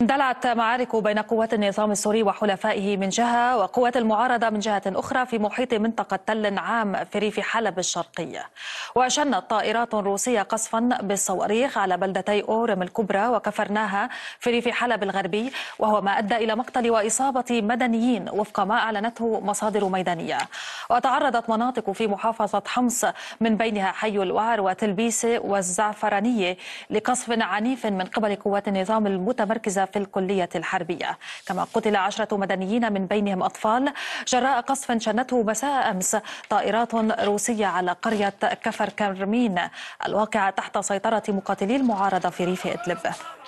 اندلعت معارك بين قوات النظام السوري وحلفائه من جهة وقوات المعارضة من جهة أخرى في محيط منطقة تل عام في ريف حلب الشرقية وشنت طائرات روسية قصفا بالصواريخ على بلدتي أورم الكبرى وكفرناها في ريف حلب الغربي وهو ما أدى إلى مقتل وإصابة مدنيين وفق ما أعلنته مصادر ميدانية وتعرضت مناطق في محافظة حمص من بينها حي الوعر وتلبيسة والزعفرانية لقصف عنيف من قبل قوات النظام المتمركزة في الكلية الحربية كما قتل عشرة مدنيين من بينهم أطفال جراء قصف شنته مساء أمس طائرات روسية على قرية كفر كرمين الواقعة تحت سيطرة مقاتلي المعارضة في ريف إدلب